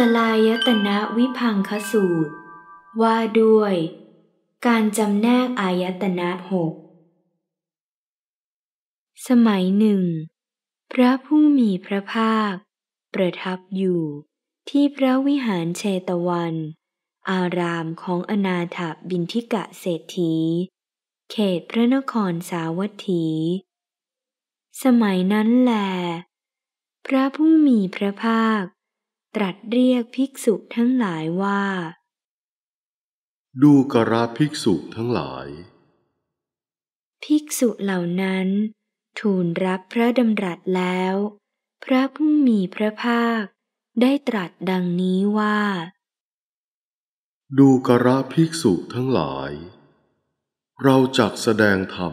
สลายตนะวิพังคสูตร ว่าด้วย การจำแนกอายตนะหก สมัยหนึ่ง พระผู้มีพระภาค ประทับอยู่ที่พระวิหารเชตวัน อารามของอนาถบินทิกะเศรษฐี เขตพระนครสาวัตถี สมัยนั้นแหลพระผู้มีพระภาคตรัสเรียกภิกษุทั้งหลายว่า ดูกระภิกษุทั้งหลาย ภิกษุเหล่านั้น ทูลรับพระดำรัสแล้ว พระผู้มีพระภาคได้ตรัสดังนี้ว่า ดูกระภิกษุทั้งหลาย เราจักแสดงธรรม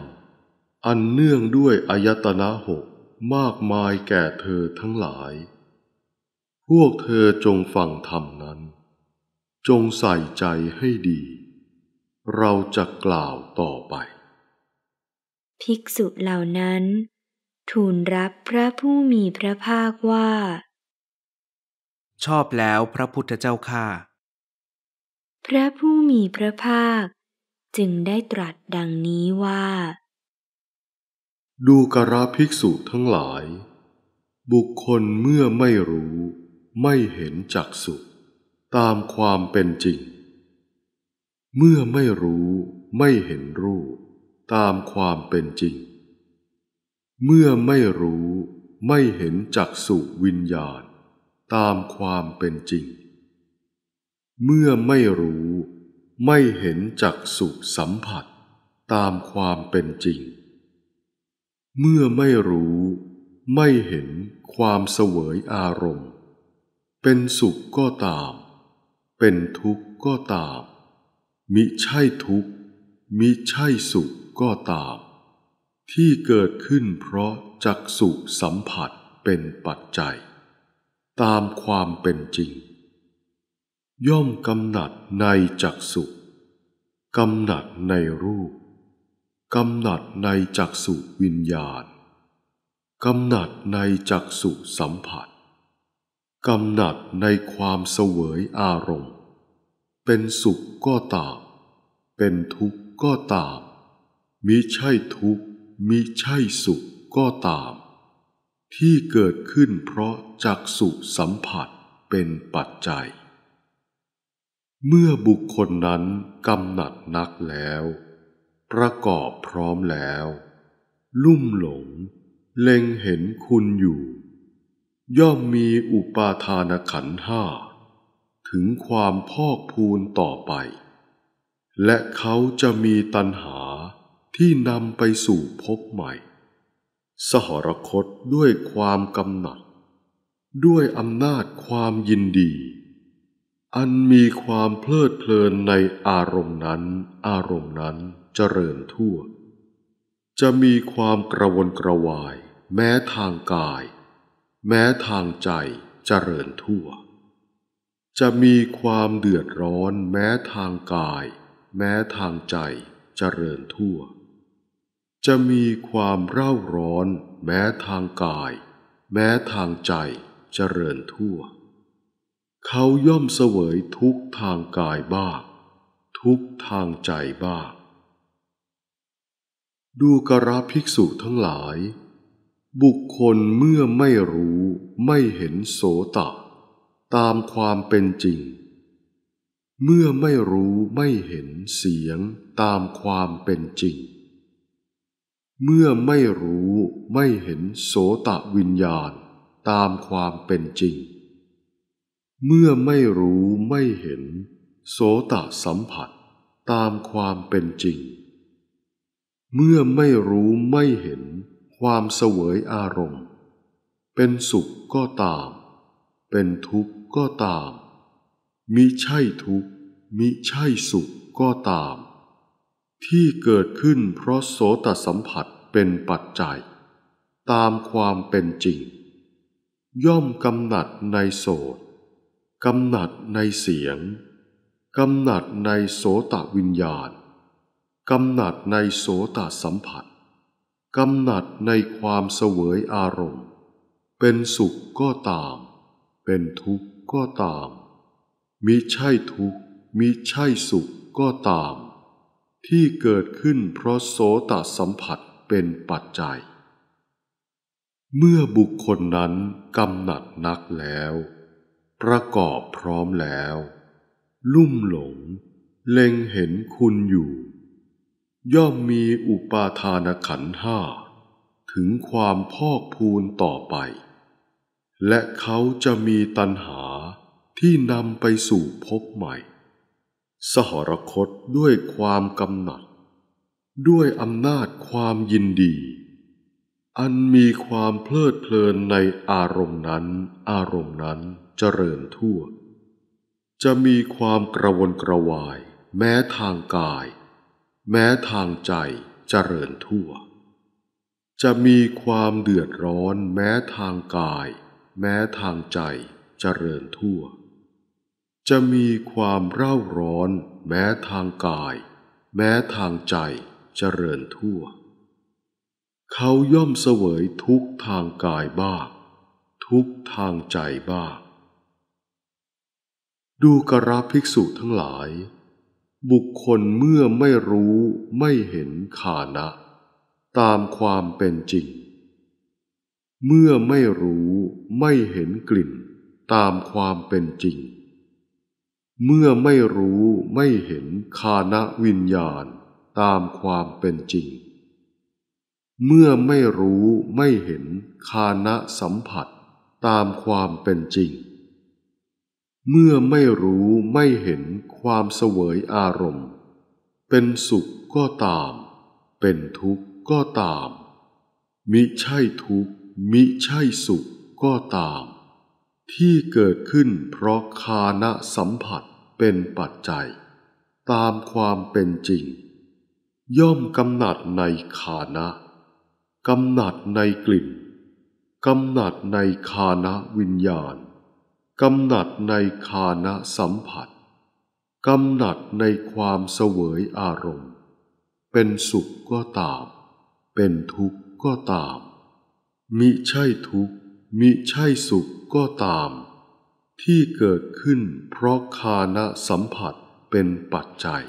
อันเนื่องด้วยอายตนะหกมากมายแก่เธอทั้งหลายพวกเธอจงฟังธรรมนั้น จงใส่ใจให้ดี เราจะกล่าวต่อไป ภิกษุเหล่านั้นทูลรับพระผู้มีพระภาคว่า ชอบแล้วพระพุทธเจ้าข้าพระผู้มีพระภาคจึงได้ตรัสดังนี้ว่า ดูกระภิกษุทั้งหลาย บุคคลเมื่อไม่รู้ไม่เห็นจักสุตามความเป็นจริง เมื่อไม่รู้ไม่เห็นรูปตามความเป็นจริง เมื่อไม่รู้ไม่เห็นจักสุวิญญาณ ตามความเป็นจริง เมื่อไม่รู้ ไม่เห็นจักสุสัมผัส ตามความเป็นจริง เมื่อไม่รู้ไม่เห็นความเสวยอารมณ์เป็นสุขก็ตาม เป็นทุกข์ก็ตามมิใช่ทุกข์มิใช่สุขก็ตาม ที่เกิดขึ้นเพราะจักสุสัมผัสเป็นปัจจัย ตามความเป็นจริง ย่อมกำหนัดในจักสุกำหนัดในรูป กำหนัดในจักสุวิญญาณ กำหนัดในจักสุสัมผัสกำหนัดในความเสวยอารมณ์ เป็นสุขก็ตาม เป็นทุกข์ก็ตามมิใช่ทุกข์มิใช่สุขก็ตาม ที่เกิดขึ้นเพราะจักสุสัมผัสเป็นปัจจัย เมื่อบุคคลนั้นกำหนัดนักแล้ว ประกอบพร้อมแล้ว ลุ่มหลงเล็งเห็นคุณอยู่ย่อมมีอุปาทานขันห้า ถึงความพอกพูนต่อไป และเขาจะมีตัณหาที่นำไปสู่พบใหม่ สหรคตด้วยความกำหนัดด้วยอำนาจความยินดี อันมีความเพลิดเพลินในอารมณ์นั้น อารมณ์นั้นเจริญทั่ว จะมีความกระวนกระวายแม้ทางกายแม้ทางใจเจริญทั่ว จะมีความเดือดร้อนแม้ทางกาย แม้ทางใจเจริญทั่ว จะมีความเร่าร้อนแม้ทางกาย แม้ทางใจเจริญทั่ว เขาย่อมเสวยทุกทางกายบ้างทุกทางใจบ้างดูกระภิกษุทั้งหลายบุคคลเมื่อไม่รู้ไม่เห็นโสตะตามความเป็นจริง เมื่อไม่รู้ไม่เห็นเสียงตามความเป็นจริง เมื่อไม่รู้ไม่เห็นโสตะวิญญาณตามความเป็นจริง เมื่อไม่รู้ไม่เห็น โสตะสัมผัสตามความเป็นจริง เมื่อไม่รู้ไม่เห็นความเสวยอารมณ์ เป็นสุขก็ตาม เป็นทุกข์ก็ตามมิใช่ทุกข์มิใช่สุขก็ตาม ที่เกิดขึ้นเพราะโสตสัมผัสเป็นปัจจัย ตามความเป็นจริง ย่อมกำหนัดในโสตกำหนัดในเสียงกำหนัดในโสตวิญญาณกำหนัดในโสตสัมผัสกำหนัดในความเสวยอารมณ์ เป็นสุขก็ตาม เป็นทุกข์ก็ตามมิใช่ทุกข์มิใช่สุขก็ตาม ที่เกิดขึ้นเพราะโสตสัมผัสเป็นปัจจัย เมื่อบุคคลนั้นกำหนัดนักแล้ว ประกอบพร้อมแล้ว ลุ่มหลงเล็งเห็นคุณอยู่ย่อมมีอุปาทานขันห้า ถึงความพอกพูนต่อไป และเขาจะมีตัณหาที่นำไปสู่พบใหม่ สหรคตด้วยความกำหนัด ด้วยอำนาจความยินดี อันมีความเพลิดเพลินในอารมณ์นั้น อารมณ์นั้นเจริญทั่ว จะมีความกระวนกระวาย แม้ทางกายแม้ทางใจเจริญทั่ว จะมีความเดือดร้อนแม้ทางกาย แม้ทางใจเจริญทั่ว จะมีความเร่าร้อนแม้ทางกาย แม้ทางใจเจริญทั่ว เขาย่อมเสวยทุกทางกายบ้าง ทุกทางใจบ้าง ดูกระภิกษุทั้งหลายบุคคลเมื่อไม่รู้ไม่เห็นขานะ ตามความเป็นจริง เมื่อไม่รู้ไม่เห็นกลิ่นตามความเป็นจริง เมื่อไม่รู้ไม่เห็นคานะวิญญาณ ตามความเป็นจริง เมื่อไม่รู้ไม่เห็นคานะสัมผัส ตามความเป็นจริงเมื่อไม่รู้ไม่เห็นความเสวยอารมณ์ เป็นสุขก็ตาม เป็นทุกข์ก็ตาม มิใช่ทุกข์มิใช่สุขก็ตาม ที่เกิดขึ้นเพราะคานะสัมผัสเป็นปัจจัย ตามความเป็นจริง ย่อมกำหนัดในคานะกำหนัดในกลิ่นกำหนัดในคานะวิญญาณกำหนัดในคานะสัมผัสกำหนัดในความเสวยอารมณ์ เป็นสุขก็ตาม เป็นทุกข์ก็ตามมิใช่ทุกข์มิใช่สุขก็ตาม ที่เกิดขึ้นเพราะคานะสัมผัสเป็นปัจจัย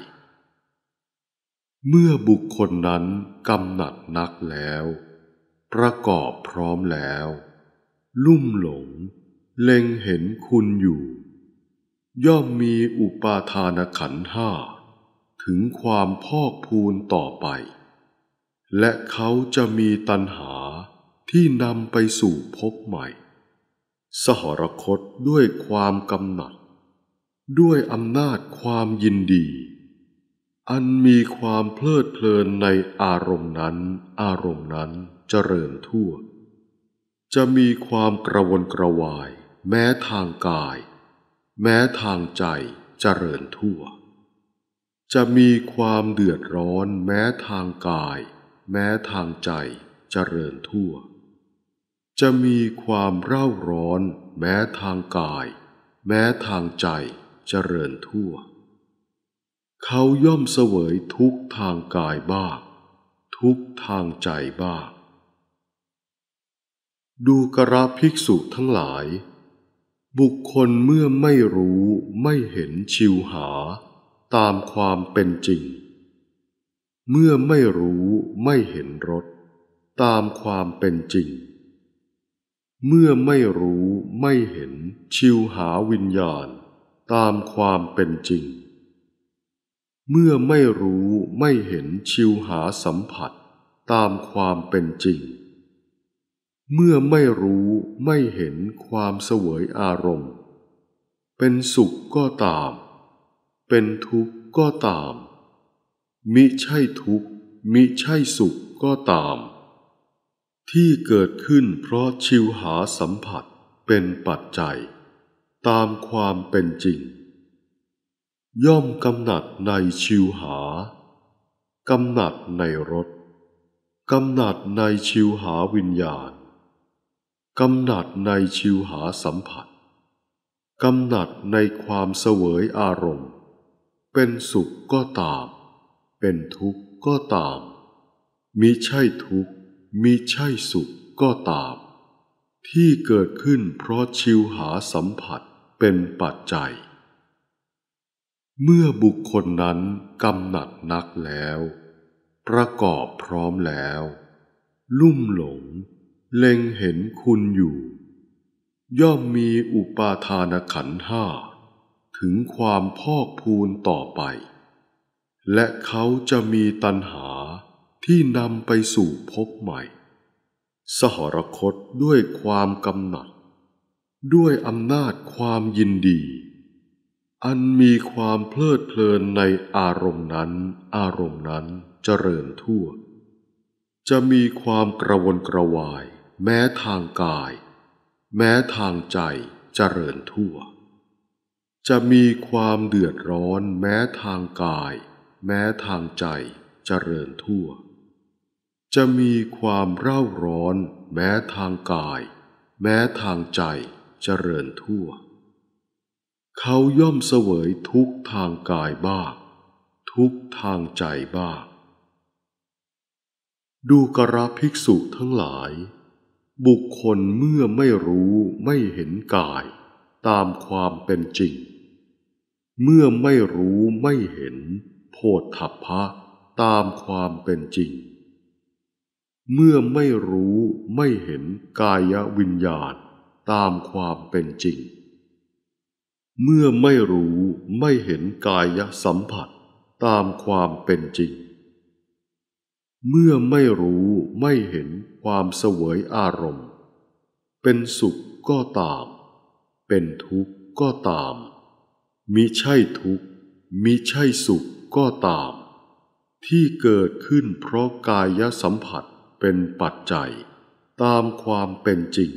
เมื่อบุคคลนั้นกำหนัดนักแล้ว ประกอบพร้อมแล้ว ลุ่มหลงเล็งเห็นคุณอยู่ ย่อมมีอุปาทานขันห้า ถึงความพอกพูนต่อไป และเขาจะมีตัณหาที่นำไปสู่พบใหม่ สหรคตด้วยความกำหนัด ด้วยอำนาจความยินดี อันมีความเพลิดเพลินในอารมณ์นั้นอารมณ์นั้นเจริญทั่ว จะมีความกระวนกระวายแม้ทางกาย แม้ทางใจเจริญทั่ว จะมีความเดือดร้อน แม้ทางกาย แม้ทางใจเจริญทั่ว จะมีความเร่าร้อน แม้ทางกาย แม้ทางใจเจริญทั่ว เขาย่อมเสวยทุกทางกายบ้างทุกทางใจบ้างดูกระภิกษุทั้งหลายบุคคลเมื่อไม่รู้ไม่เห็นชิวหา ตามความเป็นจริง เมื่อไม่รู้ไม่เห็นรสตามความเป็นจริง เมื่อไม่รู้ไม่เห็นชิวหาวิญญาณ ตามความเป็นจริง เมื่อไม่รู้ไม่เห็นชิวหาสัมผัส ตามความเป็นจริงเมื่อไม่รู้ไม่เห็นความเสวยอารมณ์ เป็นสุขก็ตาม เป็นทุกข์ก็ตาม มิใช่ทุกข์มิใช่สุขก็ตาม ที่เกิดขึ้นเพราะชิวหาสัมผัสเป็นปัจจัย ตามความเป็นจริง ย่อมกำหนัดในชิวหากำหนัดในรสกำหนัดในชิวหาวิญญาณกำหนัดในชิวหาสัมผัสกำหนัดในความเสวยอารมณ์ เป็นสุขก็ตามเป็นทุกข์ก็ตามมิใช่ทุกข์มิใช่สุขก็ตามที่เกิดขึ้นเพราะชิวหาสัมผัสเป็นปัจจัย เมื่อบุคคลนั้นกำหนัดนักแล้ว ประกอบพร้อมแล้ว ลุ่มหลงเล็งเห็นคุณอยู่ ย่อมมีอุปาทานขันห้า ถึงความพอกพูนต่อไป และเขาจะมีตัณหาที่นำไปสู่พบใหม่ สหรคตด้วยความกำหนัดด้วยอำนาจความยินดี อันมีความเพลิดเพลินในอารมณ์นั้น อารมณ์นั้นเจริญทั่ว จะมีความกระวนกระวายแม้ทางกาย แม้ทางใจเจริญทั่ว จะมีความเดือดร้อนแม้ทางกาย แม้ทางใจเจริญทั่ว จะมีความเร่าร้อน แม้ทางกาย แม้ทางใจเจริญทั่ว เขาย่อมเสวยทุกทางกายบ้างทุกทางใจบ้างดูกระภิกษุทั้งหลายบุคคลเมื่อไม่รู้ไม่เห็นกาย ตามความเป็นจริง เมื่อไม่รู้ไม่เห็นโพธพภะตามความเป็นจริง เมื่อไม่รู้ไม่เห็นกายวิญญาณ ตามความเป็นจริง เมื่อไม่รู้ไม่เห็น กายสัมผัสตามความเป็นจริง เมื่อไม่รู้ไม่เห็นความเสวยอารมณ์ เป็นสุขก็ตาม เป็นทุกข์ก็ตามมิใช่ทุกข์มิใช่สุขก็ตาม ที่เกิดขึ้นเพราะกายสัมผัสเป็นปัจจัยตามความเป็นจริง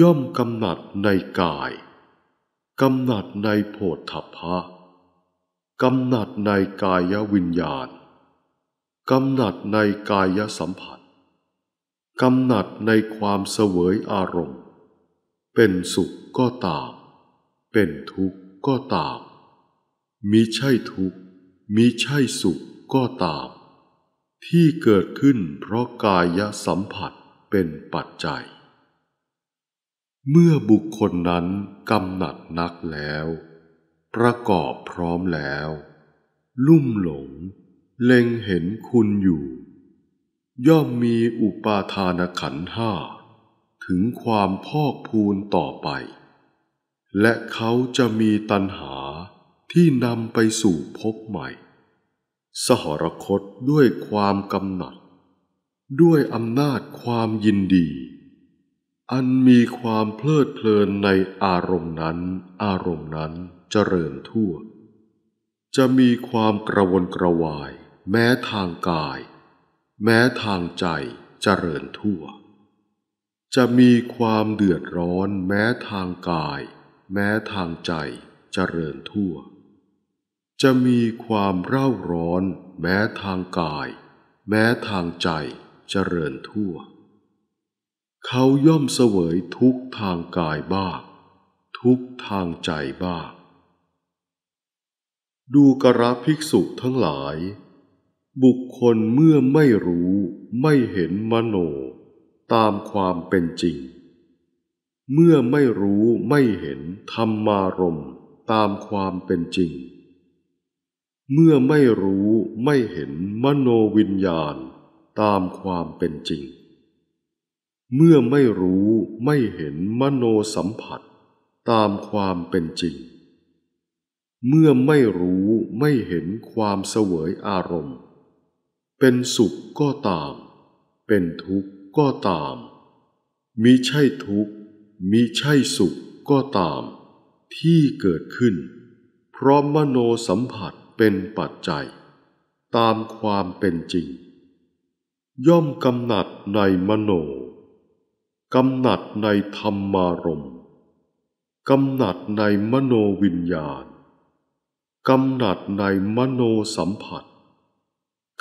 ย่อมกำหนัดในกายกำหนัดในโพธพะกำหนัดในกายวิญญาณกำหนัดในกายสัมผัสกำหนัดในความเสวยอารมณ์ เป็นสุขก็ตามเป็นทุกข์ก็ตามมิใช่ทุกข์มิใช่สุขก็ตามที่เกิดขึ้นเพราะกายสัมผัสเป็นปัจจัย เมื่อบุคคลนั้นกำหนัดนักแล้ว ประกอบพร้อมแล้ว ลุ่มหลงเล็งเห็นคุณอยู่ย่อมมีอุปาทานขันห้าถึงความพอกพูนต่อไป และเขาจะมีตัณหาที่นำไปสู่พบใหม่ สหรคตด้วยความกำหนัด ด้วยอำนาจความยินดี อันมีความเพลิดเพลินในอารมณ์นั้นอารมณ์นั้นเจริญทั่ว จะมีความกระวนกระวาย แม้ทางกายแม้ทางใจเจริญทั่ว จะมีความเดือดร้อนแม้ทางกาย แม้ทางใจเจริญทั่ว จะมีความเร่าร้อน แม้ทางกาย แม้ทางใจเจริญทั่ว เขาย่อมเสวยทุกทางกายบ้างทุกทางใจบ้างดูกระภิกษุทั้งหลายบุคคลเมื่อไม่รู้ไม่เห็นมโน ตามความเป็นจริง เมื่อไม่รู้ไม่เห็นธรรมารม ตามความเป็นจริง เมื่อไม่รู้ไม่เห็นมโนวิญญาณตามความเป็นจริง เมื่อไม่รู้ไม่เห็นมโนสัมผัส ตามความเป็นจริง เมื่อไม่รู้ไม่เห็นความเสวยอารมณ์เป็นสุขก็ตาม เป็นทุกข์ก็ตามมิใช่ทุกข์มิใช่สุขก็ตาม ที่เกิดขึ้น เพราะมโนสัมผัสเป็นปัจจัย ตามความเป็นจริง ย่อมกำหนัดในมโน กำหนัดในธรรมารมกำหนัดในมโนวิญญาณ กำหนัดในมโนสัมผัส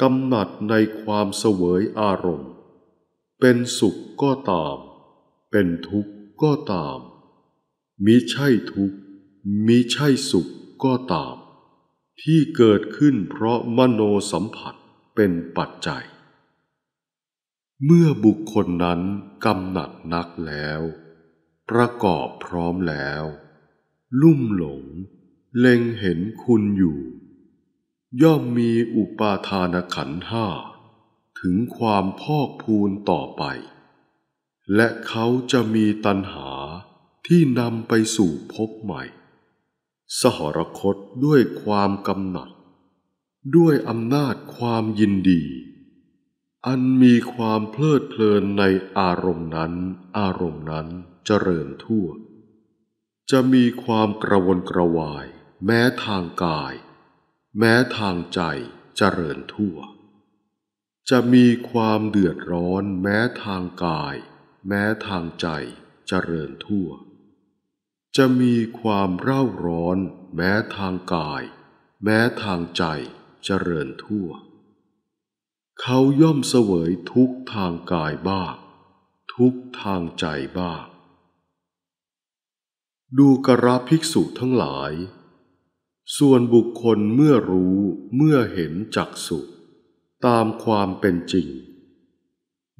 กำหนัดในความเสวยอารมณ์ เป็นสุขก็ตาม เป็นทุกข์ก็ตาม มิใช่ทุกข์มิใช่สุขก็ตาม ที่เกิดขึ้นเพราะมโนสัมผัสเป็นปัจจัย เมื่อบุคคลนั้นกำหนัดนักแล้ว ประกอบพร้อมแล้ว ลุ่มหลงเล็งเห็นคุณอยู่ย่อมมีอุปาทานขันห้า ถึงความพอกพูนต่อไป และเขาจะมีตัณหาที่นำไปสู่พบใหม่ สหรคตด้วยความกำหนัดด้วยอำนาจความยินดี อันมีความเพลิดเพลินในอารมณ์นั้น อารมณ์นั้นเจริญทั่ว จะมีความกระวนกระวาย แม้ทางกายแม้ทางใจเจริญทั่ว จะมีความเดือดร้อน แม้ทางกาย แม้ทางใจเจริญทั่ว จะมีความเร่าร้อน แม้ทางกาย แม้ทางใจเจริญทั่ว เขาย่อมเสวยทุกทางกายบ้างทุกทางใจบ้างดูกระภิกษุทั้งหลายส่วนบุคคลเมื่อรู้เมื่อเห็นจักสุตามความเป็นจริง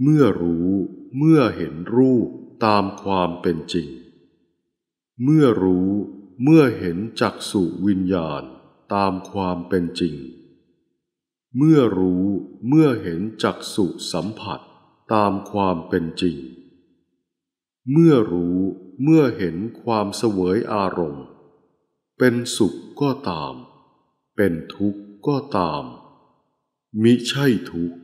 เมื่อรู้เมื่อเห็นรูปตามความเป็นจริง เมื่อรู้เมื่อเห็นจักสุวิญญาณตามความเป็นจริง เมื่อรู้เมื่อเห็นจักสุสัมผัสตามความเป็นจริง เมื่อรู้เมื่อเห็นความเสวยอารมณ์เป็นสุขก็ตาม เป็นทุกข์ก็ตาม มิใช่ทุกข์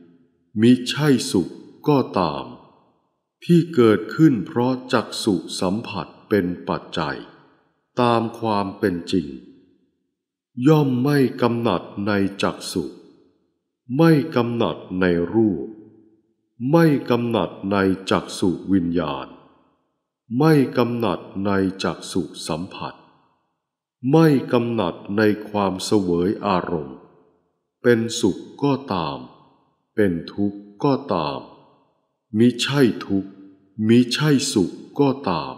มิใช่สุขก็ตาม ที่เกิดขึ้นเพราะจักสุสัมผัสเป็นปัจจัย ตามความเป็นจริง ย่อมไม่กำหนัดในจักสุไม่กำหนัดในรูป ไม่กำหนัดในจักสุวิญญาณ ไม่กำหนัดในจักสุสัมผัสไม่กำหนัดในความเสวยอารมณ์ เป็นสุขก็ตาม เป็นทุกข์ก็ตาม มิใช่ทุกข์มิใช่สุขก็ตาม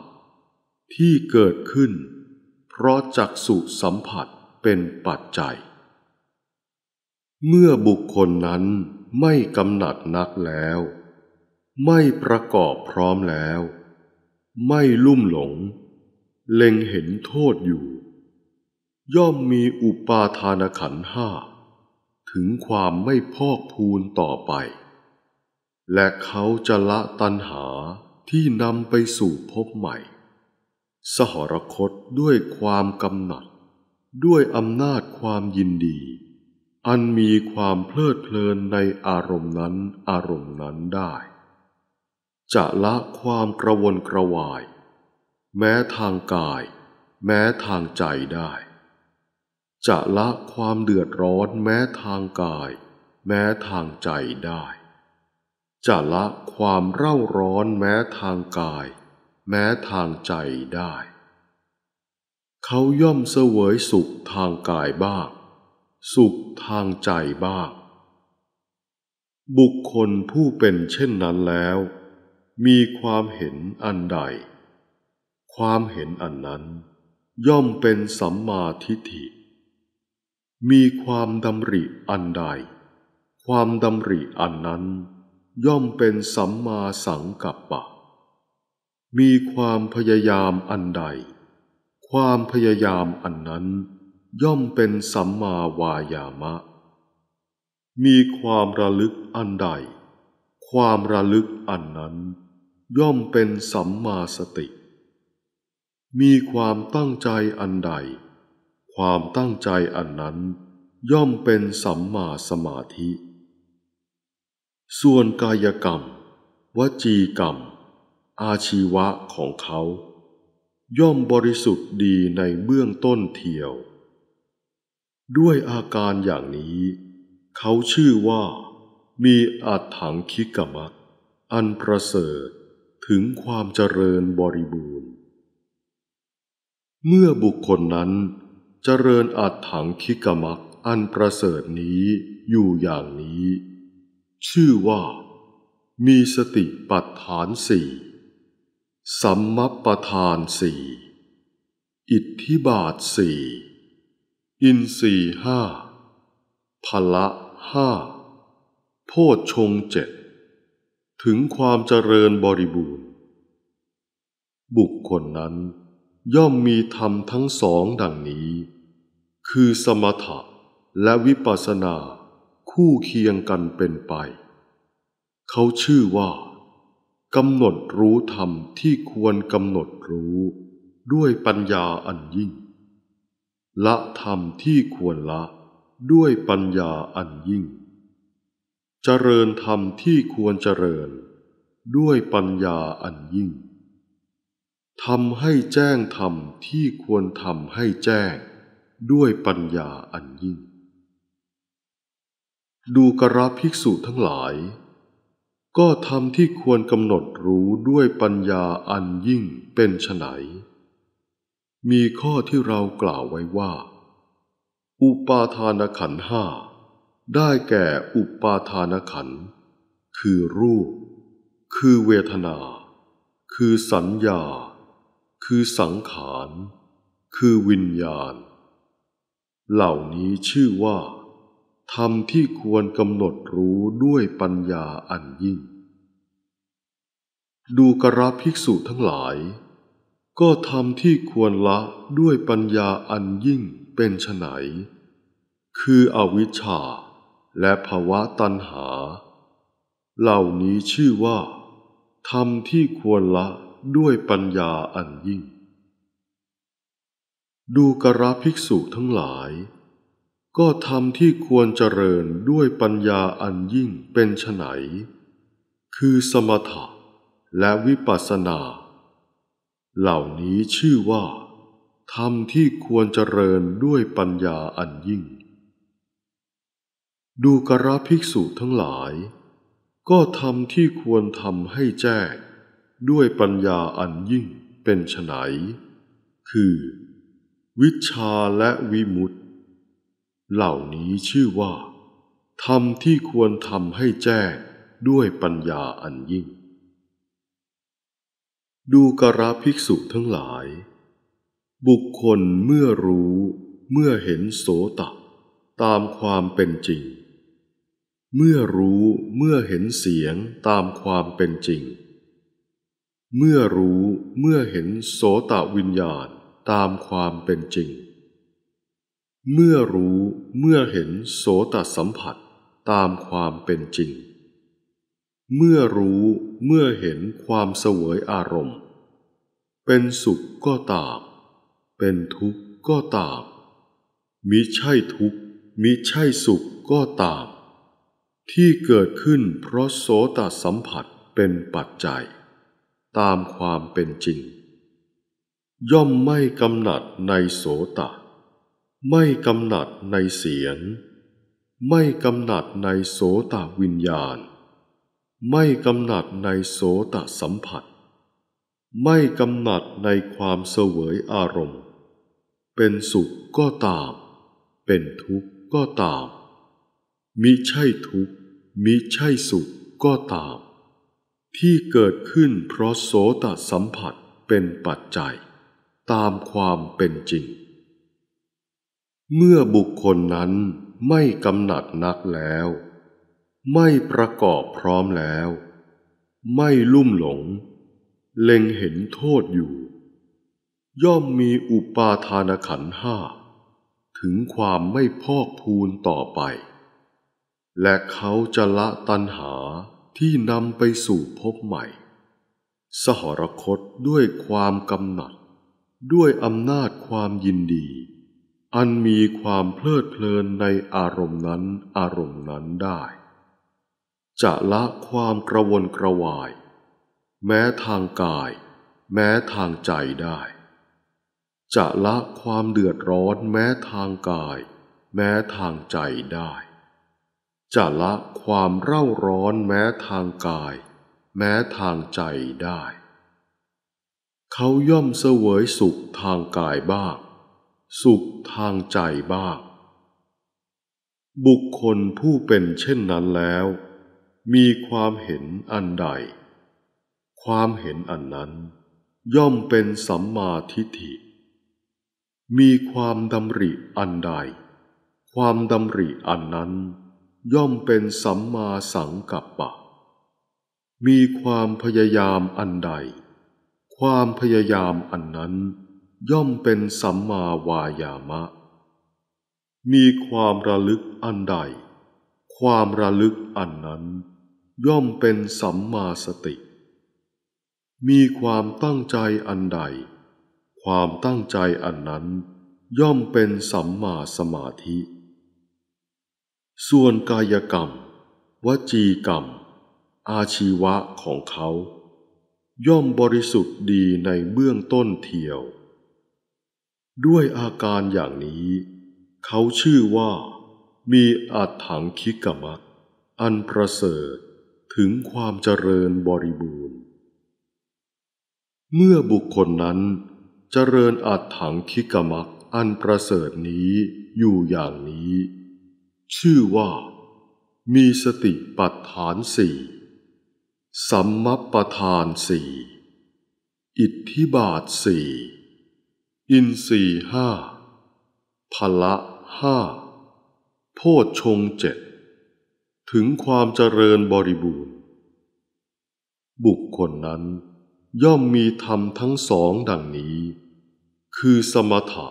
ที่เกิดขึ้น เพราะจักสุสัมผัสเป็นปัจจัย เมื่อบุคคลนั้นไม่กำหนัดนักแล้ว ไม่ประกอบพร้อมแล้ว ไม่ลุ่มหลง เล็งเห็นโทษอยู่ย่อมมีอุปาทานขันห้าถึงความไม่พอกพูนต่อไป และเขาจะละตัณหาที่นำไปสู่พบใหม่ สหรคตด้วยความกำหนัด ด้วยอำนาจความยินดี อันมีความเพลิดเพลินในอารมณ์นั้นอารมณ์นั้นได้ จะละความกระวนกระวาย แม้ทางกาย แม้ทางใจได้จะละความเดือดร้อนแม้ทางกาย แม้ทางใจได้ จะละความเร่าร้อนแม้ทางกาย แม้ทางใจได้ เขาย่อมเสวยสุขทางกายบ้างสุขทางใจบ้าง บุคคลผู้เป็นเช่นนั้นแล้ว มีความเห็นอันใด ความเห็นอันนั้นย่อมเป็นสัมมาทิฏฐิมีความดำริอันใด ความดำริอันนั้นย่อมเป็นสัมมาสังกัปปะ มีความพยายามอันใด ความพยายามอันนั้นย่อมเป็นสัมมาวายามะ มีความระลึกอันใด ความระลึกอันนั้นย่อมเป็นสัมมาสติ มีความตั้งใจอันใดความตั้งใจอันนั้นย่อมเป็นสัมมาสมาธิ ส่วนกายกรรม วจีกรรม อาชีวะของเขา ย่อมบริสุทธิ์ดีในเบื้องต้นเทียว ด้วยอาการอย่างนี้ เขาชื่อว่ามีอัตถังคิกมกอันประเสริฐถึงความเจริญบริบูรณ์ เมื่อบุคคลนั้นเจริญอัตถังคิกมักอันประเสริฐนี้อยู่อย่างนี้ ชื่อว่ามีสติปัฏฐานสี่สัมมัปปทานสี่ อิทธิบาทสี่ อินสี่ห้าพละห้าโพชฌงเจ็ดถึงความเจริญบริบูรณ์บุคคลนั้นย่อมมีธรรมทั้งสองดังนี้ คือสมถะและวิปัสสนาคู่เคียงกันเป็นไป เขาชื่อว่ากำหนดรู้ธรรมที่ควรกำหนดรู้ด้วยปัญญาอันยิ่ง ละธรรมที่ควรละด้วยปัญญาอันยิ่ง เจริญธรรมที่ควรเจริญด้วยปัญญาอันยิ่งทำให้แจ้งธรรมที่ควรทำให้แจ้งด้วยปัญญาอันยิ่ง ดูกราภิกษุทั้งหลาย ก็ทำที่ควรกำหนดรู้ด้วยปัญญาอันยิ่งเป็นไหนมีข้อที่เรากล่าวไว้ว่า อุปาทานขันห้าได้แก่อุปาทานขันคือรูป คือเวทนา คือสัญญาคือสังขาร คือวิญญาณ เหล่านี้ชื่อว่า ธรรมที่ควรกำหนดรู้ด้วยปัญญาอันยิ่ง ดูกราภิกษุทั้งหลาย ก็ธรรมที่ควรละด้วยปัญญาอันยิ่งเป็นไฉน คืออวิชชาและภาวะตัณหา เหล่านี้ชื่อว่าธรรมที่ควรละด้วยปัญญาอันยิ่ง ดูกระภิกษุทั้งหลาย ก็ทำที่ควรเจริญด้วยปัญญาอันยิ่งเป็นไฉน คือสมถะและวิปัสสนา เหล่านี้ชื่อว่าทำที่ควรเจริญด้วยปัญญาอันยิ่ง ดูกระภิกษุทั้งหลาย ก็ทำที่ควรทำให้แจ้งด้วยปัญญาอันยิ่งเป็นไฉน คือ วิชาและวิมุตติเหล่านี้ชื่อว่าทำที่ควรทำให้แจ้งด้วยปัญญาอันยิ่ง ดูกราภิกษุทั้งหลาย บุคคลเมื่อรู้เมื่อเห็นโสตะตามความเป็นจริง เมื่อรู้เมื่อเห็นเสียงตามความเป็นจริงเมื่อรู้เมื่อเห็นโสตวิญญาณตามความเป็นจริง เมื่อรู้เมื่อเห็นโสตสัมผัสตามความเป็นจริง เมื่อรู้เมื่อเห็นความเสวยอารมณ์ เป็นสุขก็ตามเป็นทุกข์ก็ตามมิใช่ทุกข์มิใช่สุขก็ตามที่เกิดขึ้นเพราะโสตสัมผัสเป็นปัจจัยตามความเป็นจริง ย่อมไม่กำหนัดในโสตะ ไม่กำหนัดในเสียง ไม่กำหนัดในโสตะวิญญาณ ไม่กำหนัดในโสตะสัมผัส ไม่กำหนัดในความเสวยอารมณ์ เป็นสุขก็ตาม เป็นทุกข์ก็ตาม มิใช่ทุกข์ มิใช่สุขก็ตามที่เกิดขึ้นเพราะโสตสัมผัสเป็นปัจจัยตามความเป็นจริง เมื่อบุคคลนั้นไม่กำหนัดนักแล้ว ไม่ประกอบพร้อมแล้ว ไม่ลุ่มหลง เล็งเห็นโทษอยู่ ย่อมมีอุปาทานขันห้า ถึงความไม่พอกพูนต่อไป และเขาจะละตัณหาที่นำไปสู่พบใหม่ สหรคตด้วยความกำหนัด ด้วยอำนาจความยินดี อันมีความเพลิดเพลินในอารมณ์นั้นอารมณ์นั้นได้ จะละความกระวนกระวาย แม้ทางกาย แม้ทางใจได้ จะละความเดือดร้อนแม้ทางกาย แม้ทางใจได้จะละความเร่าร้อนแม้ทางกาย แม้ทางใจได้ เขาย่อมเสวยสุขทางกายบ้าง สุขทางใจบ้าง บุคคลผู้เป็นเช่นนั้นแล้ว มีความเห็นอันใด ความเห็นอันนั้น ย่อมเป็นสัมมาทิฏฐิ มีความดำริอันใด ความดำริอันนั้นย่อมเป็นสัมมาสังกัปปะ มีความพยายามอันใด ความพยายามอันนั้น ย่อมเป็นสัมมาวายามะ มีความระลึกอันใด ความระลึกอันนั้น ย่อมเป็นสัมมาสติ มีความตั้งใจอันใด ความตั้งใจอันนั้น ย่อมเป็นสัมมาสมาธิส่วนกายกรรม วจีกรรม อาชีวะของเขา ย่อมบริสุทธิ์ดีในเบื้องต้นเทียว ด้วยอาการอย่างนี้ เขาชื่อว่า มีอัตถังคิกมักอันประเสริฐถึงความเจริญบริบูรณ์ เมื่อบุคคลนั้น เจริญอัตถังคิกมักอันประเสริฐนี้อยู่อย่างนี้ชื่อว่ามีสติปัฏฐานสี่ สัมมปทานสี่ อิทธิบาทสี่ อินสี่ห้าพละห้า โพชฌงเจ็ดถึงความเจริญบริบูรณ์ บุคคลนั้นย่อมมีธรรมทั้งสองดังนี้ คือสมถะ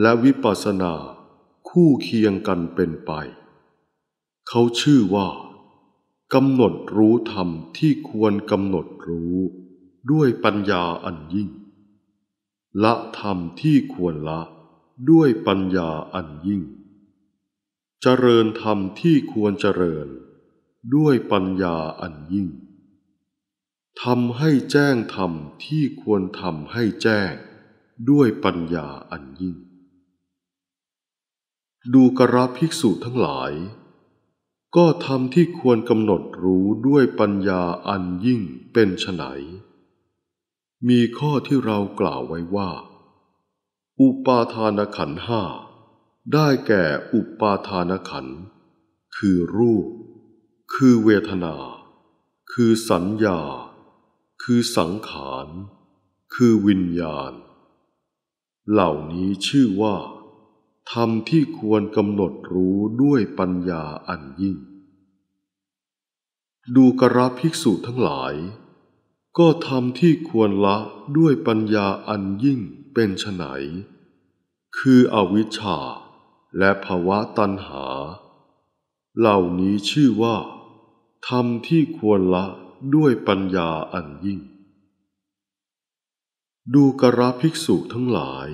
และวิปัสสนาคู่เคียงกันเป็นไป เขาชื่อว่ากำหนดรู้ธรรมที่ควรกำหนดรู้ด้วยปัญญาอันยิ่ง ละธรรมที่ควรละด้วยปัญญาอันยิ่ง เจริญธรรมที่ควรเจริญด้วยปัญญาอันยิ่งทำให้แจ้งธรรมที่ควรทำให้แจ้งด้วยปัญญาอันยิ่งดูกราภิกษุทั้งหลาย ก็ทำที่ควรกำหนดรู้ด้วยปัญญาอันยิ่งเป็นฉไหน มีข้อที่เรากล่าวไว้ว่า อุปาทานขันห้าได้แก่อุปาทานขัน คือรูป คือเวทนา คือสัญญา คือสังขาร คือวิญญาณ เหล่านี้ชื่อว่าธรรมที่ควรกำหนดรู้ด้วยปัญญาอันยิ่ง ดูกระภิกษุทั้งหลาย ก็ธรรมที่ควรละด้วยปัญญาอันยิ่งเป็นไฉน คืออวิชชาและภาวะตัณหา เหล่านี้ชื่อว่าธรรมที่ควรละด้วยปัญญาอันยิ่ง ดูกระภิกษุทั้งหลาย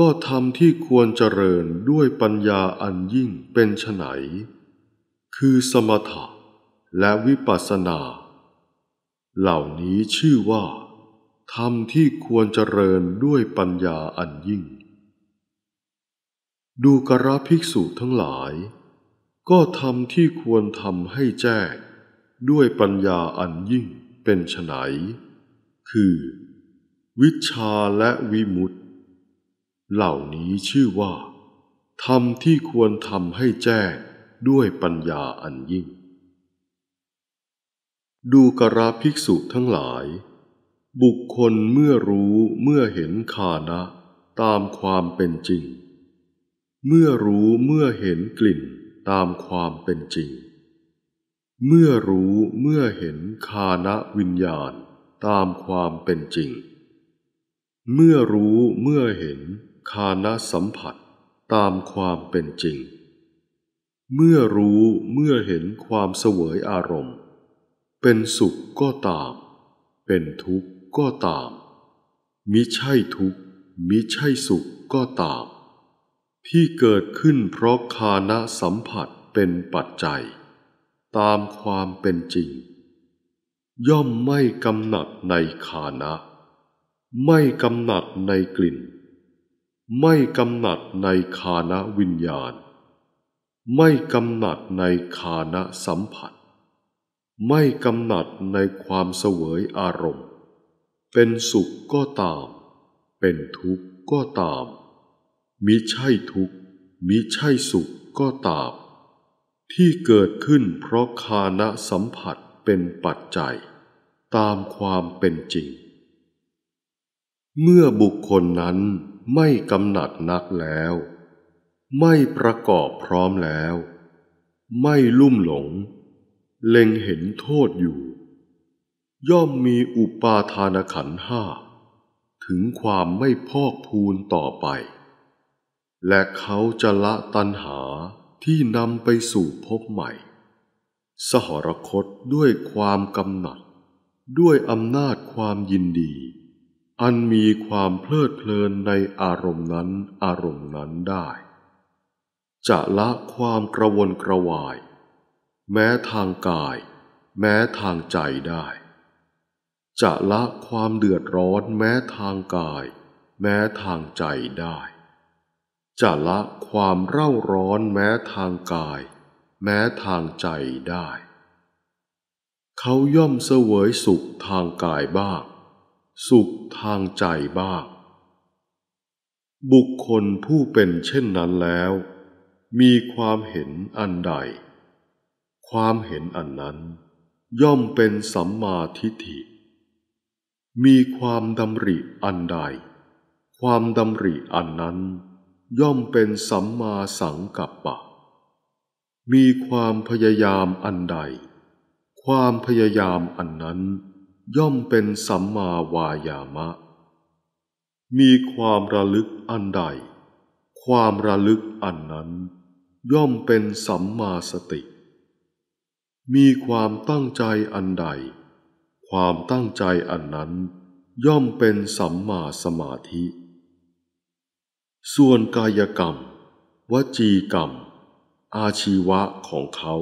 ก็ทำที่ควรเจริญด้วยปัญญาอันยิ่งเป็นไฉน คือสมถะและวิปัสสนา เหล่านี้ชื่อว่าทำที่ควรเจริญด้วยปัญญาอันยิ่ง ดูกระภิกษุทั้งหลาย ก็ทำที่ควรทำให้แจ้งด้วยปัญญาอันยิ่งเป็นไฉน คือ วิชาและวิมุตติเหล่านี้ชื่อว่าทำที่ควรทำให้แจ้งด้วยปัญญาอันยิ่ง ดูกราภิกษุทั้งหลาย บุคคลเมื่อรู้เมื่อเห็นคานะตามความเป็นจริง เมื่อรู้เมื่อเห็นกลิ่นตามความเป็นจริง เมื่อรู้เมื่อเห็นคานะวิญญาณตามความเป็นจริง เมื่อรู้เมื่อเห็นคานาสัมผัสตามความเป็นจริง เมื่อรู้เมื่อเห็นความเสวยอารมณ์ เป็นสุขก็ตาม เป็นทุกข์ก็ตาม มิใช่ทุกข์มิใช่สุขก็ตาม ที่เกิดขึ้นเพราะคานะสัมผัสเป็นปัจจัย ตามความเป็นจริง ย่อมไม่กำหนัดในคานะ ไม่กำหนัดในกลิ่นไม่กำหนัดในคานะวิญญาณ ไม่กำหนัดในคานะสัมผัส ไม่กำหนัดในความเสวยอารมณ์ เป็นสุขก็ตาม เป็นทุกข์ก็ตาม มิใช่ทุกข์ มิใช่สุขก็ตาม ที่เกิดขึ้นเพราะคานะสัมผัสเป็นปัจจัย ตามความเป็นจริง เมื่อบุคคลนั้นไม่กำหนัดนักแล้ว ไม่ประกอบพร้อมแล้ว ไม่ลุ่มหลง เล็งเห็นโทษอยู่ ย่อมมีอุปาทานขันห้า ถึงความไม่พอกพูนต่อไป และเขาจะละตันหาที่นำไปสู่พบใหม่ สหรคตด้วยความกำหนัด ด้วยอำนาจความยินดีอันมีความเพลิดเพลินในอารมณ์นั้นอารมณ์นั้นได้ จะละความกระวนกระวาย แม้ทางกาย แม้ทางใจได้ จะละความเดือดร้อน แม้ทางกาย แม้ทางใจได้ จะละความเร่าร้อน แม้ทางกาย แม้ทางใจได้ เขาย่อมเสวยสุขทางกายบ้างสุขทางใจบ้าง บุคคลผู้เป็นเช่นนั้นแล้ว มีความเห็นอันใด ความเห็นอันนั้น ย่อมเป็นสัมมาทิฏฐิ มีความดำริ อันใด ความดำริ อันนั้น ย่อมเป็นสัมมาสังกัปปะ มีความพยายามอันใด ความพยายามอันนั้นย่อมเป็นสัมมาวายามะ มีความระลึกอันใด ความระลึกอันนั้น ย่อมเป็นสัมมาสติ มีความตั้งใจอันใด ความตั้งใจอันนั้น ย่อมเป็นสัมมาสมาธิ ส่วนกายกรรม วจีกรรม อาชีวะของเขา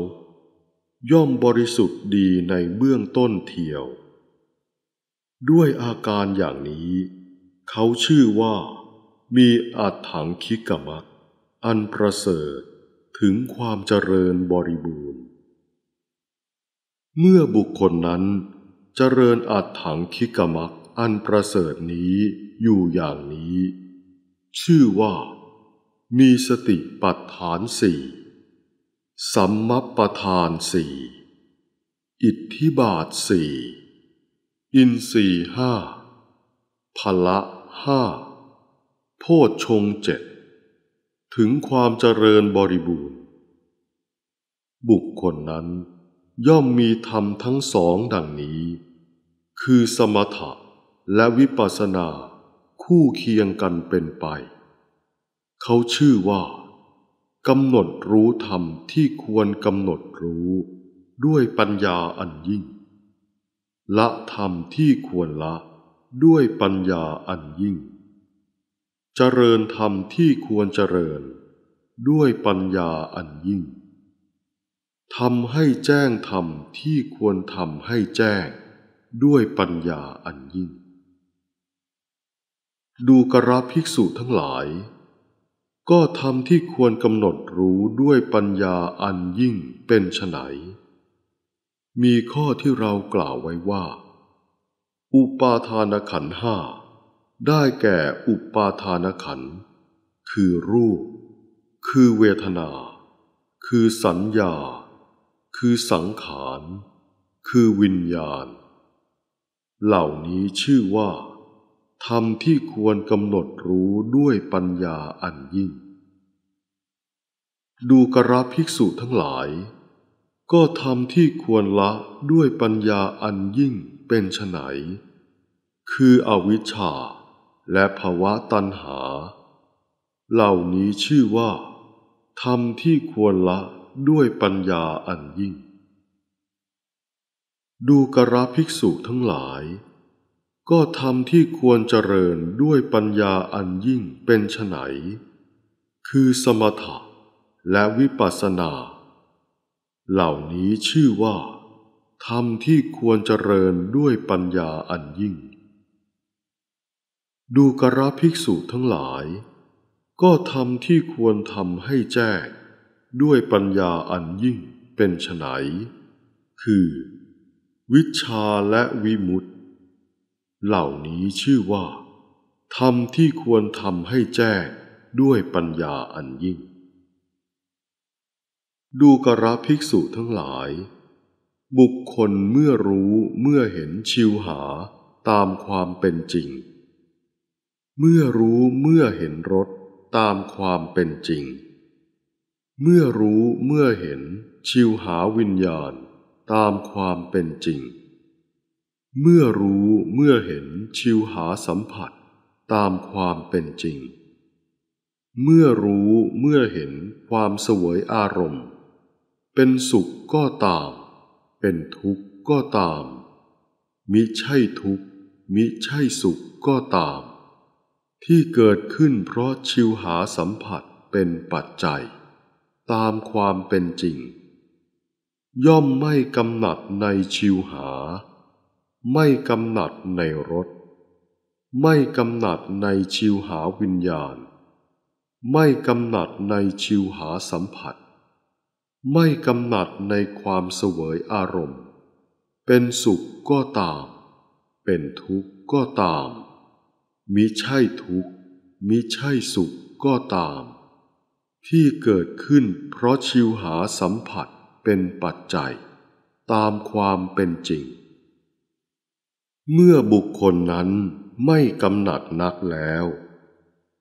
ย่อมบริสุทธิ์ดีในเบื้องต้นเทียวด้วยอาการอย่างนี้เขาชื่อว่า มีอัตถังคิกมะอันประเสริฐถึงความเจริญบริบูรณ์ เมื่อบุคคลนั้นเจริญอัตถังคิกมักอันประเสริฐนี้อยู่อย่างนี้ ชื่อว่า มีสติปัฏฐานสี่สัมมปทานสี่ อิทธิบาทสี่อินสี่ห้าพละห้า โพชฌงเจ็ดถึงความเจริญบริบูรณ์ บุคคลนั้น ย่อมมีธรรมทั้งสองดังนี้ คือสมถะและวิปัสสนา คู่เคียงกันเป็นไป เขาชื่อว่า กำหนดรู้ธรรมที่ควรกำหนดรู้ด้วยปัญญาอันยิ่งละธรรมที่ควรละด้วยปัญญาอันยิ่ง เจริญธรรมที่ควรเจริญด้วยปัญญาอันยิ่งทำให้แจ้งธรรมที่ควรทำให้แจ้งด้วยปัญญาอันยิ่ง ดูกระภิกษุทั้งหลาย ก็ทำที่ควรกำหนดรู้ด้วยปัญญาอันยิ่งเป็นไฉนมีข้อที่เรากล่าวไว้ว่า อุปาทานขันห้าได้แก่อุปาทานขัน คือรูป คือเวทนา คือสัญญา คือสังขาร คือวิญญาณ เหล่านี้ชื่อว่า ธรรมที่ควรกำหนดรู้ด้วยปัญญาอันยิ่ง ดูกระภิกษุทั้งหลายก็ทำที่ควรละด้วยปัญญาอันยิ่งเป็นไฉน คืออวิชชาและภาวะตัณหา เหล่านี้ชื่อว่าทำที่ควรละด้วยปัญญาอันยิ่ง ดูกระภิกษุทั้งหลาย ก็ทำที่ควรเจริญด้วยปัญญาอันยิ่งเป็นไฉน คือสมถะและวิปัสสนาเหล่านี้ชื่อว่า ธรรมที่ควรเจริญด้วยปัญญาอันยิ่ง ดูกระภิกษุทั้งหลาย ก็ธรรมที่ควรทำให้แจ้งด้วยปัญญาอันยิ่งเป็นไฉนคือวิชาและวิมุตตเหล่านี้ชื่อว่า ธรรมที่ควรทำให้แจ้งด้วยปัญญาอันยิ่งดูกระภิกษุทั้งหลาย บุคคลเมื่อรู้เมื่อเห็นชิวหาตามความเป็นจริง เมื่อรู้เมื่อเห็นรสตามความเป็นจริง เมื่อรู้เมื่อเห็นชิวหาวิญญาณตามความเป็นจริง เมื่อรู้เมื่อเห็นชิวหาสัมผัสตามความเป็นจริง เมื่อรู้เมื่อเห็นความสวยอารมณ์เป็นสุขก็ตาม เป็นทุกข์ก็ตาม มิใช่ทุกข์ มิใช่สุขก็ตาม ที่เกิดขึ้นเพราะชิวหาสัมผัสเป็นปัจจัย ตามความเป็นจริง ย่อมไม่กำหนัดในชิวหา ไม่กำหนัดในรส ไม่กำหนัดในชิวหาวิญญาณ ไม่กำหนัดในชิวหาสัมผัสไม่กำหนัดในความเสวยอารมณ์ เป็นสุขก็ตามเป็นทุกข์ก็ตาม มิใช่ทุกข์มิใช่สุขก็ตาม ที่เกิดขึ้นเพราะชิวหาสัมผัสเป็นปัจจัย ตามความเป็นจริง เมื่อบุคคลนั้นไม่กำหนัดนักแล้ว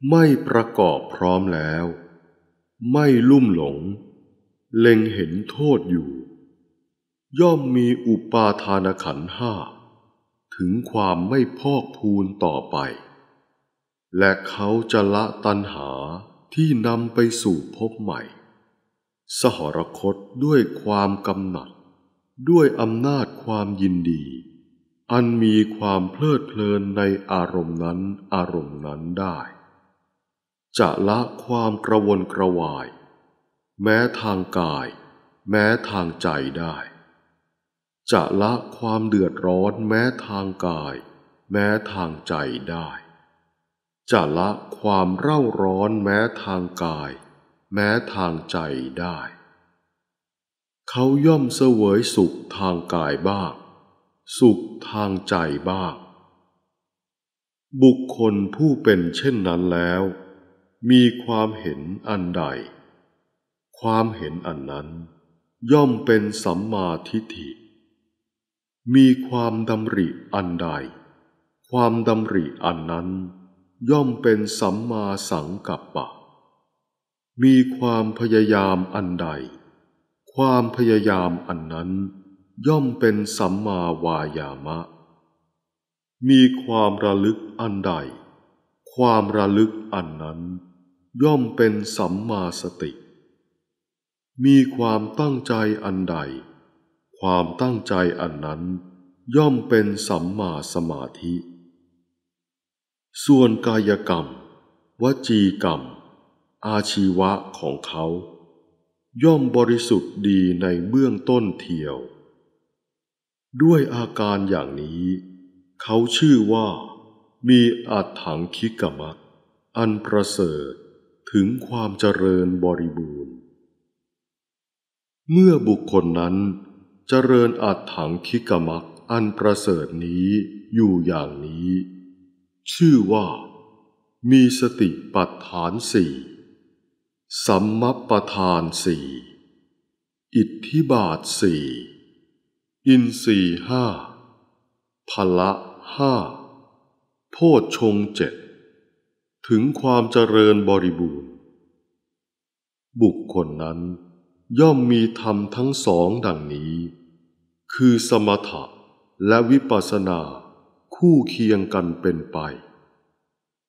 ไม่ประกอบพร้อมแล้ว ไม่ลุ่มหลงเล็งเห็นโทษอยู่ ย่อมมีอุปาทานขันห้า ถึงความไม่พอกพูนต่อไป และเขาจะละตัณหาที่นำไปสู่พบใหม่ สหรคตด้วยความกำหนัด ด้วยอำนาจความยินดี อันมีความเพลิดเพลินในอารมณ์นั้นอารมณ์นั้นได้ จะละความกระวนกระวายแม้ทางกาย แม้ทางใจได้ จะละความเดือดร้อนแม้ทางกาย แม้ทางใจได้ จะละความเร่าร้อนแม้ทางกาย แม้ทางใจได้ เขาย่อมเสวยสุขทางกายบ้าง สุขทางใจบ้าง บุคคลผู้เป็นเช่นนั้นแล้ว มีความเห็นอันใดความเห็นอันนั้น ย่อมเป็นสัมมาทิฏฐิ มีความดำริอันใด ความดำริอันนั้น ย่อมเป็นสัมมาสังกัปปะ มีความพยายามอันใด ความพยายามอันนั้น ย่อมเป็นสัมมาวายามะ มีความระลึกอันใด ความระลึกอันนั้น ย่อมเป็นสัมมาสติมีความตั้งใจอันใด ความตั้งใจอันนั้น ย่อมเป็นสัมมาสมาธิ ส่วนกายกรรม วจีกรรม อาชีวะของเขา ย่อมบริสุทธิ์ดีในเบื้องต้นเทียว ด้วยอาการอย่างนี้ เขาชื่อว่า มีอัตถังคิกมัมอันประเสริฐ ถึงความเจริญบริบูรณ์เมื่อบุคคลนั้นเจริญอัดถังคิกมักอันประเสริฐนี้อยู่อย่างนี้ ชื่อว่า มีสติปัฏฐานสี่สัมมปทานสี่อิทธิบาทสี่อินสี่ห้าพละห้าโพชฌงเจ็ดถึงความเจริญบริบูรณ์ บุคคลนั้นย่อมมีธรรมทั้งสองดังนี้ คือสมถะและวิปัสสนาคู่เคียงกันเป็นไป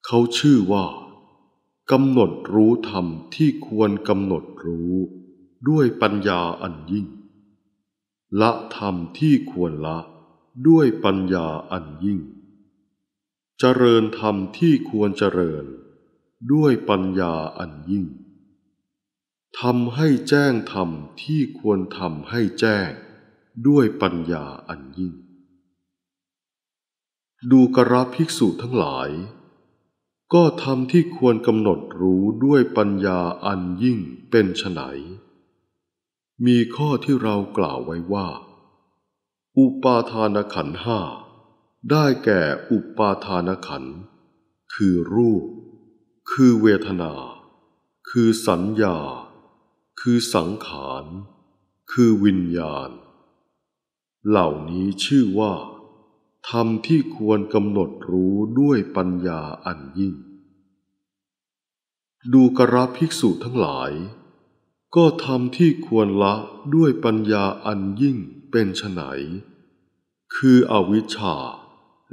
เขาชื่อว่ากำหนดรู้ธรรม ที่ควรกำหนดรู้ด้วยปัญญาอันยิ่ง ละธรรมที่ควรละด้วยปัญญาอันยิ่ง เจริญธรรมที่ควรเจริญด้วยปัญญาอันยิ่งทำให้แจ้งธรรมที่ควรทำให้แจ้งด้วยปัญญาอันยิ่ง ดูกระภิกษุทั้งหลาย ก็ทำที่ควรกำหนดรู้ด้วยปัญญาอันยิ่งเป็นฉไหน มีข้อที่เรากล่าวไว้ว่า อุปาทานขันห้า ได้แก่อุปาทานขันคือรูป คือเวทนา คือสัญญาคือสังขาร คือวิญญาณ เหล่านี้ชื่อว่าธรรมที่ควรกำหนดรู้ด้วยปัญญาอันยิ่ง ดูกระภิกษุทั้งหลาย ก็ธรรมที่ควรละด้วยปัญญาอันยิ่งเป็นไฉน คืออวิชชา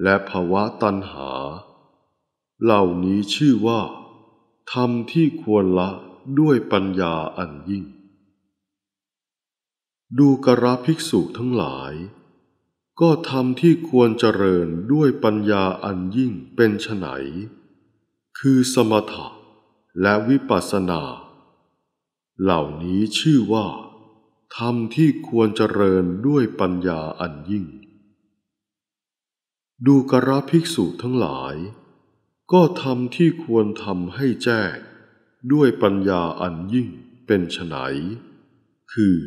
และภาวะตัณหา เหล่านี้ชื่อว่า ธรรมที่ควรละด้วยปัญญาอันยิ่ง ดูกระภิกษุทั้งหลาย ก็ทำที่ควรเจริญด้วยปัญญาอันยิ่งเป็นไฉน คือสมถะและวิปัสสนา เหล่านี้ชื่อว่าทำที่ควรเจริญด้วยปัญญาอันยิ่ง ดูกระภิกษุทั้งหลาย ก็ทำที่ควรทำให้แจ้งด้วยปัญญาอันยิ่งเป็นไฉน คือ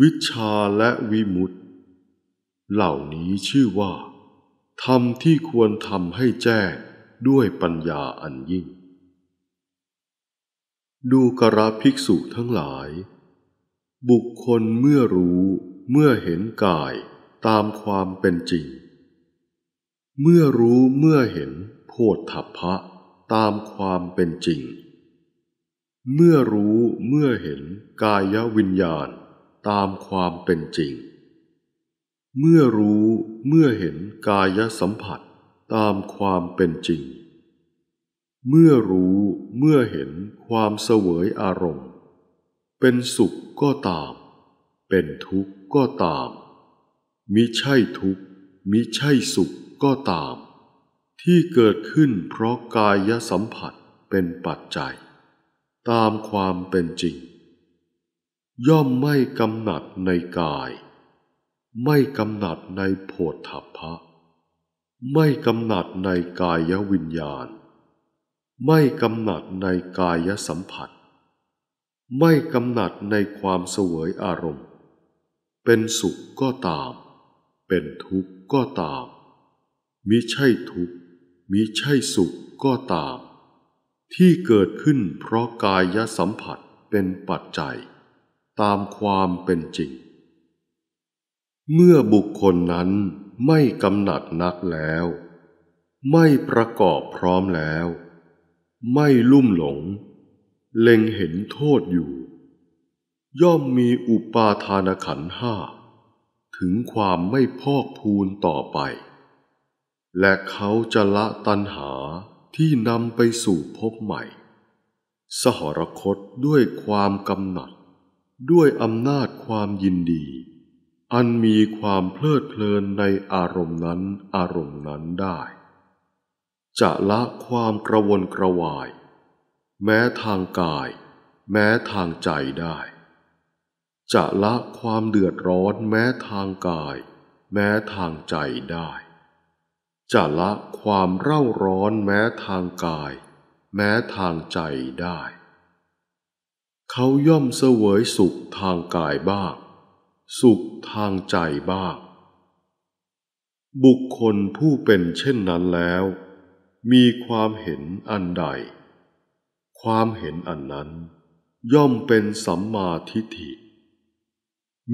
วิชาและวิมุตติ เหล่านี้ชื่อว่าทำที่ควรทำให้แจ้งด้วยปัญญาอันยิ่ง ดูกระภิกษุทั้งหลาย บุคคลเมื่อรู้เมื่อเห็นกายตามความเป็นจริง เมื่อรู้เมื่อเห็นโพธพพะตามความเป็นจริงเมื่อรู้เมื่อเห็นกายวิญญาณตามความเป็นจริง เมื่อรู้เมื่อเห็นกายสัมผัสตามความเป็นจริง เมื่อรู้เมื่อเห็นความเสวยอารมณ์ เป็นสุขก็ตาม เป็นทุกข์ก็ตามมิใช่ทุกข์มิใช่สุขก็ตาม ที่เกิดขึ้นเพราะกายสัมผัสเป็นปัจจัยตามความเป็นจริง ย่อมไม่กำหนัดในกาย ไม่กำหนัดในโพธฐัพพะ ไม่กำหนัดในกายวิญญาณ ไม่กำหนัดในกายสัมผัส ไม่กำหนัดในความเสวยอารมณ์ เป็นสุขก็ตาม เป็นทุกข์ก็ตาม มิใช่ทุกข์มิใช่สุขก็ตามที่เกิดขึ้นเพราะกายสัมผัสเป็นปัจจัย ตามความเป็นจริง เมื่อบุคคลนั้นไม่กำหนัดนักแล้ว ไม่ประกอบพร้อมแล้ว ไม่ลุ่มหลง เล็งเห็นโทษอยู่ ย่อมมีอุปาทานขันห้า ถึงความไม่พอกพูนต่อไป และเขาจะละตัณหาที่นำไปสู่พบใหม่ สหรคตด้วยความกำหนัดด้วยอำนาจความยินดี อันมีความเพลิดเพลินในอารมณ์นั้นอารมณ์นั้นได้ จะละความกระวนกระวาย แม้ทางกาย แม้ทางใจได้ จะละความเดือดร้อน แม้ทางกาย แม้ทางใจได้จะละความเร่าร้อนแม้ทางกาย แม้ทางใจได้ เขาย่อมเสวยสุขทางกายบ้างสุขทางใจบ้าง บุคคลผู้เป็นเช่นนั้นแล้ว มีความเห็นอันใด ความเห็นอันนั้น ย่อมเป็นสัมมาทิฏฐิ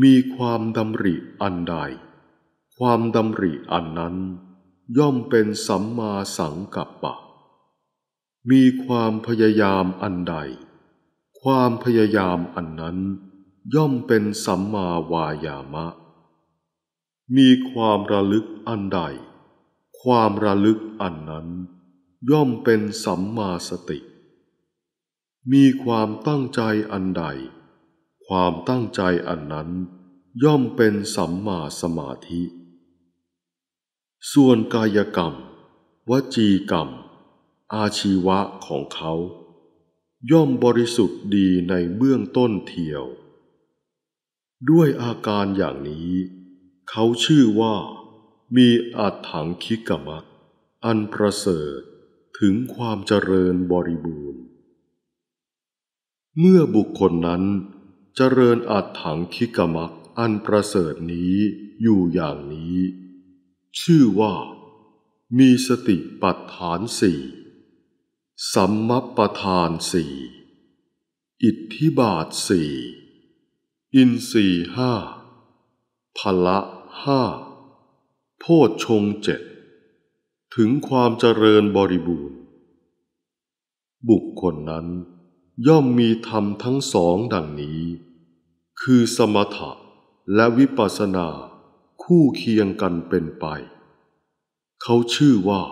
มีความดำริอันใด ความดำริอันนั้นย่อมเป็นสัมมาสังกัปปะ มีความพยายามอันใด ความพยายามอันนั้น ย่อมเป็นสัมมาวายามะ มีความระลึกอันใด ความระลึกอันนั้น ย่อมเป็นสัมมาสติ มีความตั้งใจอันใด ความตั้งใจอันนั้น ย่อมเป็นสัมมาสมาธิส่วนกายกรรม วจีกรรม อาชีวะของเขา ย่อมบริสุทธิ์ดีในเบื้องต้นเทียว ด้วยอาการอย่างนี้ เขาชื่อว่า มีอัตถังคิกมะอันประเสริฐถึงความเจริญบริบูรณ์ เมื่อบุคคลนั้น เจริญอัตถังคิกมักอันประเสริฐนี้อยู่อย่างนี้ชื่อว่ามีสติปัฏฐานสี่สัมมปทานสี่ อิทธิบาทสี่ อินสี่ห้าพละห้า โพชฌงเจ็ด ถึงความเจริญบริบูรณ์ บุคคลนั้นย่อมมีธรรมทั้งสองดังนี้ คือสมถะและวิปัสสนาคู่เคียงกันเป็นไป เขาชื่อว่า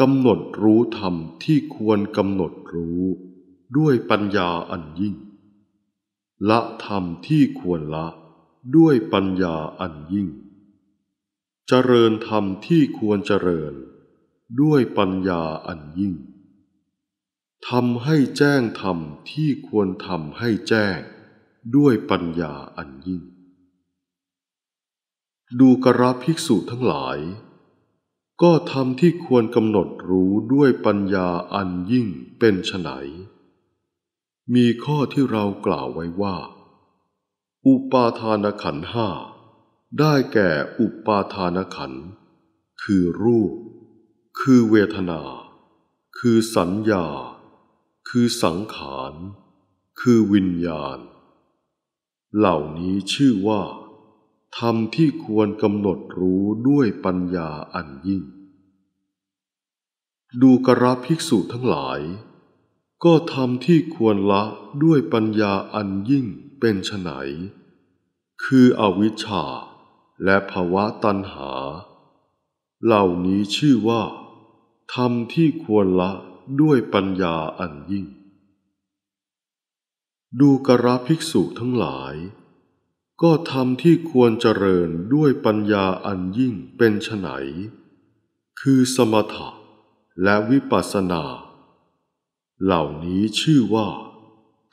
กำหนดรู้ธรรมที่ควรกำหนดรู้ด้วยปัญญาอันยิ่ง ละธรรมที่ควรละด้วยปัญญาอันยิ่ง เจริญธรรมที่ควรเจริญด้วยปัญญาอันยิ่งทำให้แจ้งธรรมที่ควรทำให้แจ้งด้วยปัญญาอันยิ่งดูกระภิกษุทั้งหลาย ก็ทำที่ควรกำหนดรู้ด้วยปัญญาอันยิ่งเป็นไฉน มีข้อที่เรากล่าวไว้ว่า อุปาทานขันห้าได้แก่อุปาทานขัน คือรูป คือเวทนา คือสัญญา คือสังขาร คือวิญญาณ เหล่านี้ชื่อว่าธรรมที่ควรกำหนดรู้ด้วยปัญญาอันยิ่ง ดูกระภิกษุทั้งหลาย ก็ธรรมที่ควรละด้วยปัญญาอันยิ่งเป็นไฉน คืออวิชชาและภาวะตัณหา เหล่านี้ชื่อว่า ธรรมที่ควรละด้วยปัญญาอันยิ่ง ดูกระภิกษุทั้งหลายก็ทำที่ควรเจริญด้วยปัญญาอันยิ่งเป็นไฉน คือสมถะและวิปัสสนา เหล่านี้ชื่อว่า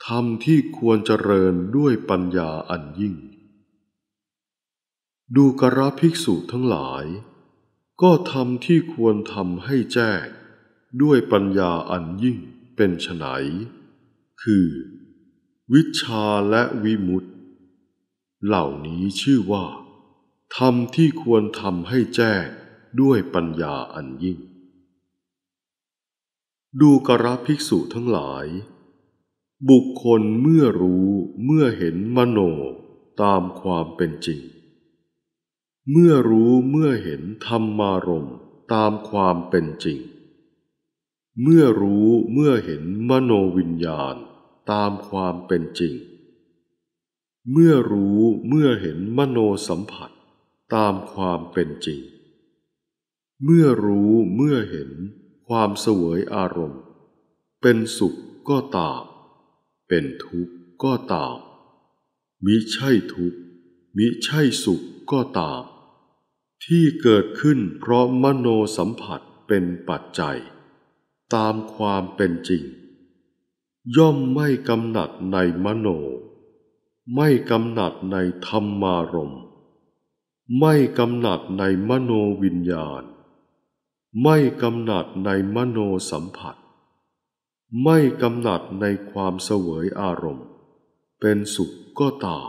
ทำที่ควรเจริญด้วยปัญญาอันยิ่ง ดูกระภิกษุทั้งหลาย ก็ทำที่ควรทำให้แจ้งด้วยปัญญาอันยิ่งเป็นไฉน คือ วิชาและวิมุตตเหล่านี้ชื่อว่า ธรรมที่ควรทำให้แจ้งด้วยปัญญาอันยิ่ง ดูกระภิกษุทั้งหลาย บุคคลเมื่อรู้เมื่อเห็นมโนตามความเป็นจริง เมื่อรู้เมื่อเห็นธรรมารมตามความเป็นจริง เมื่อรู้เมื่อเห็นมโนวิญญาณตามความเป็นจริงเมื่อรู้เมื่อเห็นมโนสัมผัสตามความเป็นจริง เมื่อรู้เมื่อเห็นความเสวยอารมณ์ เป็นสุขก็ตามเป็นทุกข์ก็ตามมิใช่ทุกข์มิใช่สุขก็ตามที่เกิดขึ้นเพราะมโนสัมผัสเป็นปัจจัย ตามความเป็นจริง ย่อมไม่กำหนัดในมโนไม่กำหนัดในธรรมารมณ์ ไม่กำหนัดในมโนวิญญาณ ไม่กำหนัดในมโนสัมผัส ไม่กำหนัดในความเสวยอารมณ์ เป็นสุขก็ตาม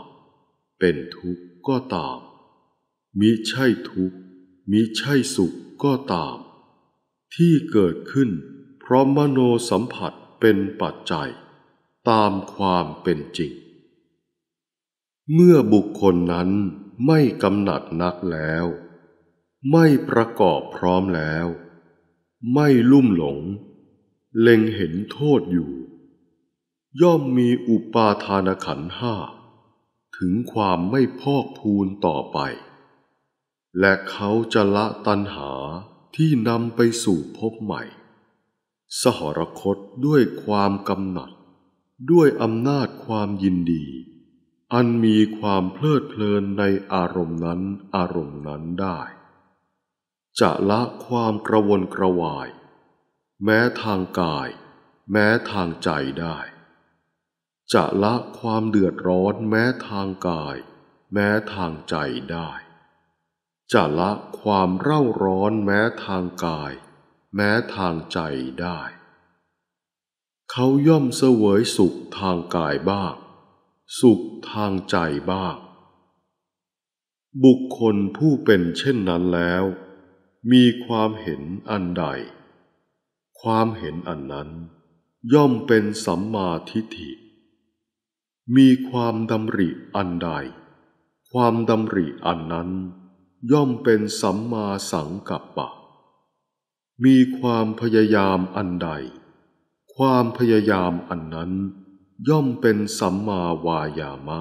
เป็นทุกข์ก็ตามมิใช่ทุกข์มิใช่สุขก็ตาม ที่เกิดขึ้นเพราะมโนสัมผัสเป็นปัจจัย ตามความเป็นจริงเมื่อบุคคลนั้นไม่กำหนัดนักแล้ว ไม่ประกอบพร้อมแล้ว ไม่ลุ่มหลง เล็งเห็นโทษอยู่ ย่อมมีอุปาทานขันห้า ถึงความไม่พอกพูนต่อไป และเขาจะละตัณหาที่นำไปสู่พบใหม่ สหรคตด้วยความกำหนัด ด้วยอำนาจความยินดีอันมีความเพลิดเพลินในอารมณ์นั้นอารมณ์นั้นได้ จะละความกระวนกระวาย แม้ทางกาย แม้ทางใจได้ จะละความเดือดร้อนแม้ทางกาย แม้ทางใจได้ จะละความเร่าร้อนแม้ทางกาย แม้ทางใจได้ เขาย่อมเสวยสุขทางกายบ้างสุขทางใจบ้าง บุคคลผู้เป็นเช่นนั้นแล้ว มีความเห็นอันใด ความเห็นอันนั้น ย่อมเป็นสัมมาทิฏฐิ มีความดำริอันใด ความดำริอันนั้น ย่อมเป็นสัมมาสังกัปปะ มีความพยายามอันใด ความพยายามอันนั้นย่อมเป็นสัมมาวายามะ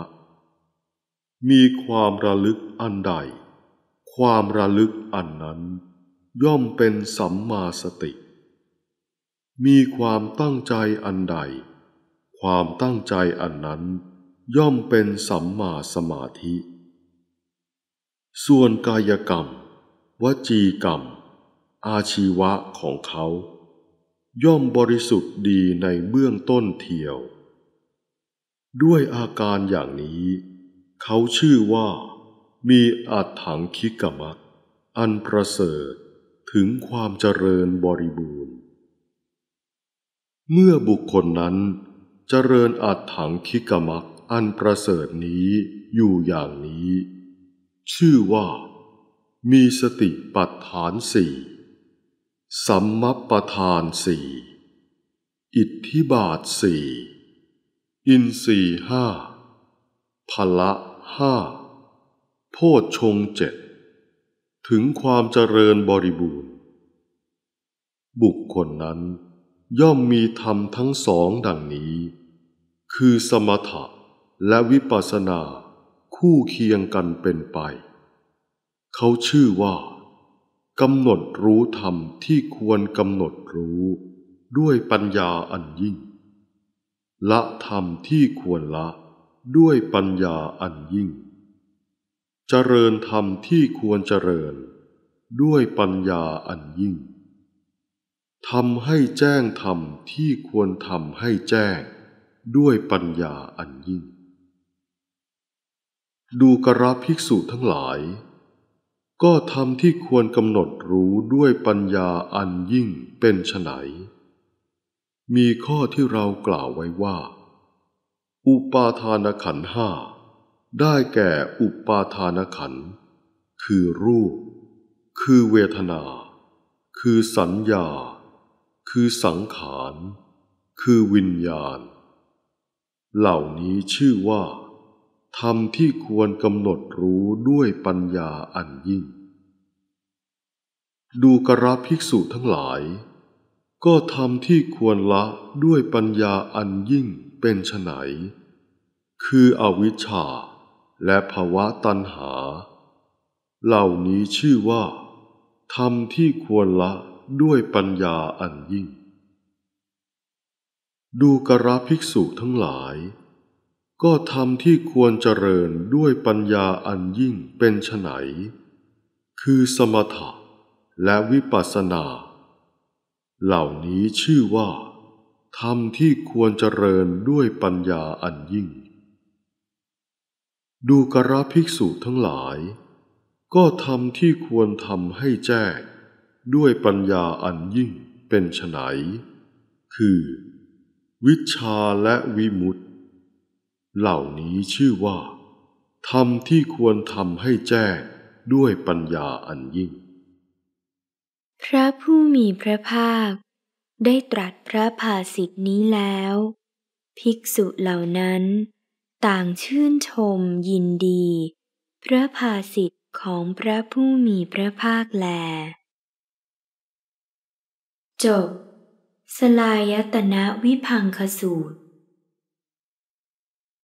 มีความระลึกอันใด ความระลึกอันนั้น ย่อมเป็นสัมมาสติ มีความตั้งใจอันใด ความตั้งใจอันนั้น ย่อมเป็นสัมมาสมาธิ ส่วนกายกรรม วจีกรรม อาชีวะของเขา ย่อมบริสุทธิ์ดีในเบื้องต้นเทียวด้วยอาการอย่างนี้ เขาชื่อว่ามีอาถังคิกมักอันประเสริฐถึงความเจริญบริบูรณ์ เมื่อบุคคลนั้น เจริญอาถังคิกมักอันประเสริฐนี้อยู่อย่างนี้ ชื่อว่ามีสติปัฏฐานสี่สัมมัปปทานสี่อิทธิบาทสี่อินสี่ห้าพละห้า โพชฌงเจ็ดถึงความเจริญบริบูรณ์บุคคลนั้น ย่อมมีธรรมทั้งสองดังนี้ คือสมถะและวิปัสสนาคู่เคียงกันเป็นไป เขาชื่อว่า กำหนดรู้ธรรมที่ควรกำหนดรู้ด้วยปัญญาอันยิ่งละธรรมที่ควรละด้วยปัญญาอันยิ่ง เจริญธรรมที่ควรเจริญ ด้วยปัญญาอันยิ่งทำให้แจ้งธรรมที่ควรทำให้แจ้งด้วยปัญญาอันยิ่ง ดูกระภิกษุทั้งหลาย ก็ทำที่ควรกำหนดรู้ด้วยปัญญาอันยิ่งเป็นไฉนมีข้อที่เรากล่าวไว้ว่า อุปาทานขันห้าได้แก่อุปาทานขัน คือรูป คือเวทนา คือสัญญา คือสังขาร คือวิญญาณ เหล่านี้ชื่อว่า ธรรมที่ควรกำหนดรู้ด้วยปัญญาอันยิ่ง ดูกระภิกษุทั้งหลายก็ทำที่ควรละด้วยปัญญาอันยิ่งเป็นไฉน คืออวิชชาและภาวะตัณหา เหล่านี้ชื่อว่าทำที่ควรละด้วยปัญญาอันยิ่ง ดูกระภิกษุทั้งหลาย ก็ทำที่ควรเจริญด้วยปัญญาอันยิ่งเป็นไฉน คือสมถะและวิปัสสนาเหล่านี้ชื่อว่าธรรมที่ควรเจริญด้วยปัญญาอันยิ่ง ดูกระภิกษุทั้งหลาย ก็ธรรมที่ควรทำให้แจ้งด้วยปัญญาอันยิ่งเป็นไฉน คือวิชาและวิมุตติเหล่านี้ชื่อว่า ธรรมที่ควรทำให้แจ้งด้วยปัญญาอันยิ่งพระผู้มีพระภาค ได้ตรัสพระภาสิทธินี้แล้ว ภิกษุเหล่านั้น ต่างชื่นชมยินดี พระภาสิทธิของพระผู้มีพระภาคแล จบ สลายตนะวิพังคสูตร